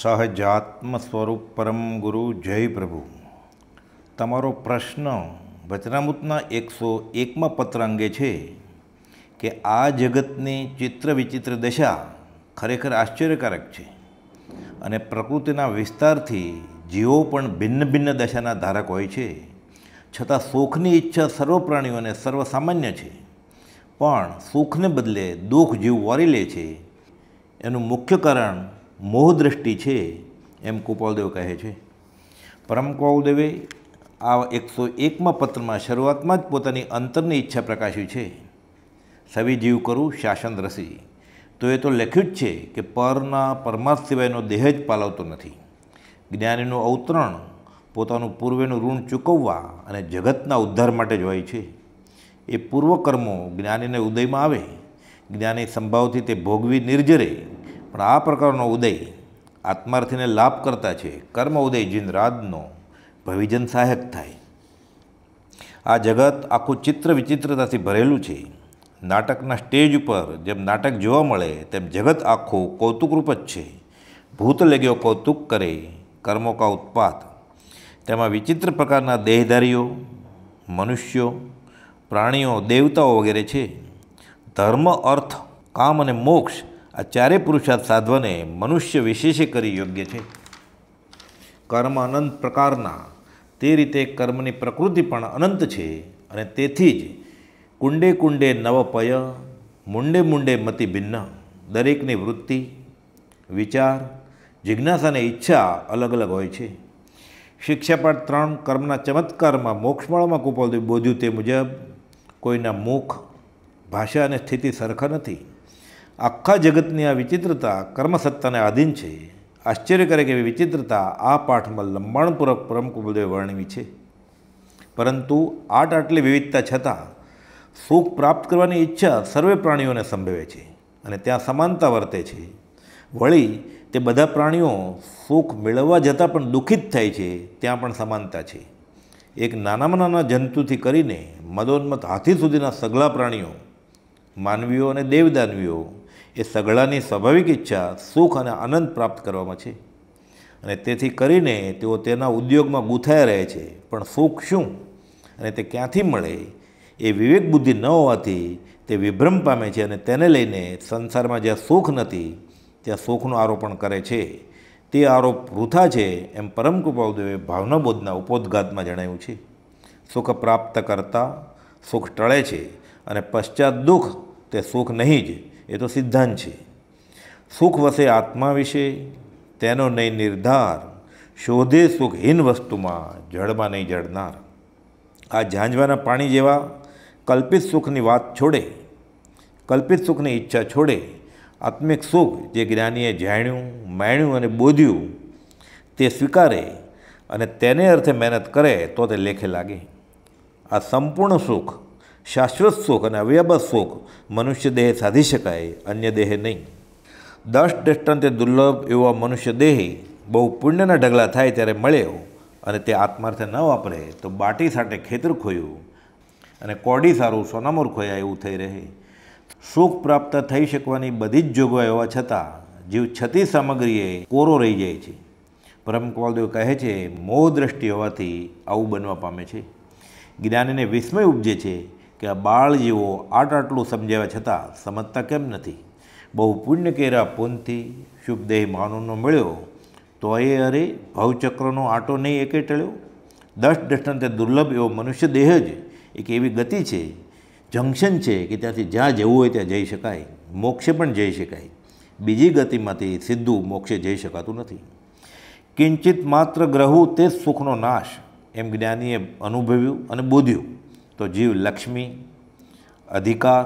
સહજાત્મ સ્વરૂપ પરમ ગુરુ જય પ્રભુ તમારો પ્રશ્ન વચનામૃતના એકસો એકમાં પત્ર અંગે છે કે આ જગતની ચિત્ર વિચિત્ર દશા ખરેખર આશ્ચર્યકારક છે અને પ્રકૃતિના વિસ્તારથી જીવો પણ ભિન્ન ભિન્ન દશાના ધારક હોય છે છતાં સુખની ઈચ્છા સર્વ પ્રાણીઓને સર્વસામાન્ય છે પણ સુખને બદલે દુઃખ જીવ વારી લે છે એનું મુખ્ય કારણ મોહદ્રષ્ટિ છે એમ કુપાલદેવ કહે છે પરમ કૌલદેવે આ એકસો એકમાં પત્રમાં શરૂઆતમાં જ પોતાની અંતરની ઈચ્છા પ્રકાશી છે સવી જીવ કરું શાસન રસી તો એ તો લખ્યું જ છે કે પરના પરમાર્થ સિવાયનો દેહ જ પાલવતો નથી જ્ઞાનીનું અવતરણ પોતાનું પૂર્વેનું ઋણ ચૂકવવા અને જગતના ઉદ્ધાર માટે જ હોય છે એ પૂર્વકર્મો જ્ઞાનીને ઉદયમાં આવે જ્ઞાની સંભાવથી તે ભોગવી નિર્જરે પણ આ પ્રકારનો ઉદય આત્માર્થીને લાભ કરતા છે કર્મ ઉદય જીન જીનરાજનો ભવિજન સહાયક થાય આ જગત આખું ચિત્ર વિચિત્રતાથી ભરેલું છે નાટકના સ્ટેજ ઉપર જેમ નાટક જોવા મળે તેમ જગત આખું કૌતુકરૂપ જ છે ભૂત લેગ્યો કૌતુક કરે કર્મો કા ઉત્પાત તેમાં વિચિત્ર પ્રકારના દેહધારીઓ મનુષ્યો પ્રાણીઓ દેવતાઓ વગેરે છે ધર્મ અર્થ કામ અને મોક્ષ આ ચારે પુરુષાર્થ સાધવાને મનુષ્ય વિશેષે કરી યોગ્ય છે કર્મ અનંત પ્રકારના તે રીતે કર્મની પ્રકૃતિ પણ અનંત છે અને તેથી જ કુંડે કુંડે નવપય મુંડે મુંડે મતિ ભિન્ન દરેકની વૃત્તિ વિચાર જિજ્ઞાસા અને ઈચ્છા અલગ અલગ હોય છે શિક્ષા પણ ત્રણ કર્મના ચમત્કારમાં મોક્ષમાળામાં કુપોલ બોધ્યું તે મુજબ કોઈના મુખ ભાષા અને સ્થિતિ સરખા નથી આખા જગતની આ વિચિત્રતા કર્મસત્તાને આધીન છે આશ્ચર્ય કરે કે એવી વિચિત્રતા આ પાઠમાં લંબાણપૂર્વક પરમ કુબુદેવે વર્ણવી છે પરંતુ આટ આટલી વિવિધતા છતાં સુખ પ્રાપ્ત કરવાની ઈચ્છા સર્વે પ્રાણીઓને સંભવે છે અને ત્યાં સમાનતા વર્તે છે વળી તે બધા પ્રાણીઓ સુખ મેળવવા જતાં પણ દુઃખિત થાય છે ત્યાં પણ સમાનતા છે એક નાનામાં નાના જંતુથી કરીને મદોન્મત હાથી સુધીના સઘળા પ્રાણીઓ માનવીઓ અને દેવદાનવીઓ એ સગળાની સ્વાભાવિક ઈચ્છા સુખ અને આનંદ પ્રાપ્ત કરવામાં છે અને તેથી કરીને તેઓ તેના ઉદ્યોગમાં ગૂંથાયા રહે છે પણ સુખ શું અને તે ક્યાંથી મળે એ વિવેક બુદ્ધિ ન હોવાથી તે વિભ્રમ પામે છે અને તેને લઈને સંસારમાં જ્યાં સુખ નથી ત્યાં સુખનું આરોપણ કરે છે તે આરોપ વૃથા છે એમ પરમકૃપાદેવે ભાવનાબોધના ઉપોદઘાતમાં જણાવ્યું છે સુખ પ્રાપ્ત કરતાં સુખ ટળે છે અને પશ્ચાત દુઃખ તે સુખ નહીં જ એ તો સિદ્ધાંત છે સુખ વસે આત્મા વિશે તેનો નહીં નિર્ધાર શોધે સુખહીન વસ્તુમાં જળમાં નહીં જળનાર આ ઝાંઝવાના પાણી જેવા કલ્પિત સુખની વાત છોડે કલ્પિત સુખની ઈચ્છા છોડે આત્મિક સુખ જે જ્ઞાનીએ જાણ્યું માણ્યું અને બોધ્યું તે સ્વીકારે અને તેને અર્થે મહેનત કરે તો તે લેખે લાગે આ સંપૂર્ણ સુખ શાશ્વત સુખ અને અવ્યાબત સુખ મનુષ્ય દેહે સાધી શકાય અન્ય દેહે નહીં દસ દ્રષ્ટાંતે દુર્લભ એવા મનુષ્ય દેહ બહુ પુણ્યના ઢગલા થાય ત્યારે મળ્યો અને તે આત્માર્થે ન વાપરે તો બાટી સાથે ખેતર ખોયું અને કોડી સારું સોનામોર ખોયા એવું થઈ રહે સુખ પ્રાપ્ત થઈ શકવાની બધી જ જોગવાઈ હોવા છતાં જીવ છતી સામગ્રીએ કોરો રહી જાય છે પરમકવાલદેવ કહે છે મોહ દ્રષ્ટિ હોવાથી આવું બનવા પામે છે જ્ઞાનીને વિસ્મય ઉપજે છે કે આ બાળ જેવો આટ આટલું સમજાવ્યા છતાં સમજતા કેમ નથી બહુ પુણ્ય કેરા પુનથી શુભદેહ માનવનો મળ્યો તો એ અરે ભાવચક્રનો આટો નહીં એકે ટળ્યો દસ દ્રષ્ટાંતે દુર્લભ એવો મનુષ્ય દેહ જ એક એવી ગતિ છે જંક્શન છે કે ત્યાંથી જ્યાં જવું હોય ત્યાં જઈ શકાય મોક્ષે પણ જઈ શકાય બીજી ગતિમાંથી સીધું મોક્ષે જઈ શકાતું નથી કિંચિત માત્ર ગ્રહવું તે જ સુખનો નાશ એમ જ્ઞાનીએ અનુભવ્યું અને બોધ્યું તો જીવ લક્ષ્મી અધિકાર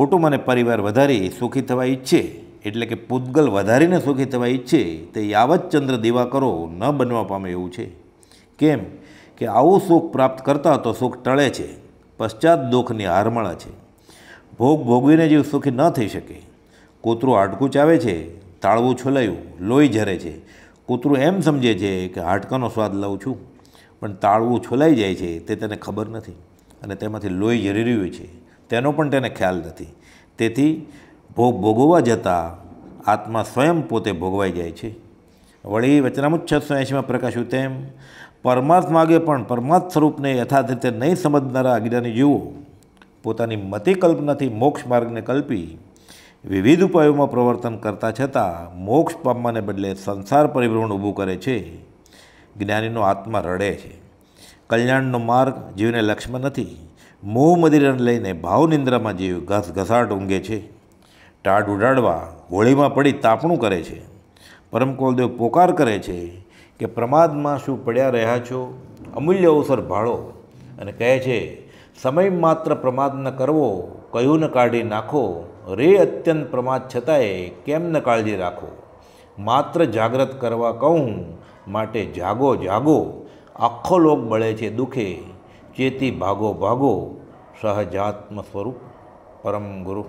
કુટુંબ અને પરિવાર વધારી સુખી થવા ઈચ્છે એટલે કે પૂતગલ વધારીને સુખી થવા ઈચ્છે તે યાવત ચંદ્ર કરો ન બનવા પામે એવું છે કેમ કે આવું સુખ પ્રાપ્ત કરતા તો સુખ ટળે છે પશ્ચાત દુઃખની હારમાળા છે ભોગ ભોગવીને જીવ સુખી ન થઈ શકે કૂતરું હાડકું ચાવે છે તાળવું છોલાયું લોહી ઝરે છે કૂતરું એમ સમજે છે કે હાડકાનો સ્વાદ લઉં છું પણ તાળવું છોલાઈ જાય છે તે તેને ખબર નથી અને તેમાંથી લોહી જરી રહ્યું છે તેનો પણ તેને ખ્યાલ નથી તેથી ભોગ ભોગવવા જતાં આત્મા સ્વયં પોતે ભોગવાઈ જાય છે વળી વચનામુજ છસો એંશીમાં પ્રકાશ્યું તેમ પરમાર્થ માર્ગે પણ પરમાર્થ સ્વરૂપને યથાર્થ રીતે નહીં સમજનારા અજ્ઞાની જીવો પોતાની મતિકલ્પનાથી મોક્ષ માર્ગને કલ્પી વિવિધ ઉપાયોમાં પ્રવર્તન કરતાં છતાં મોક્ષ પામવાને બદલે સંસાર પરિભ્રમણ ઊભું કરે છે જ્ઞાનીનો આત્મા રડે છે કલ્યાણનો માર્ગ જીવને લક્ષ્યમાં નથી મોહ મદિરાને લઈને ભાવનિંદ્રામાં જીવ ઘસ ઘસાટ ઊંઘે છે ટાઢ ઉડાડવા હોળીમાં પડી તાપણું કરે છે પરમ કોલદેવ પોકાર કરે છે કે પ્રમાદમાં શું પડ્યા રહ્યા છો અમૂલ્ય અવસર ભાળો અને કહે છે સમય માત્ર પ્રમાદ ન કરવો કયું ન કાઢી નાખો રે અત્યંત પ્રમાદ છતાંય કેમ ન કાળજી રાખો માત્ર જાગ્રત કરવા કહું માટે જાગો જાગો આખો લોક બળે છે દુઃખે ચેતી ભાગો ભાગો સહજાત્મ સ્વરૂપ પરમ ગુરુ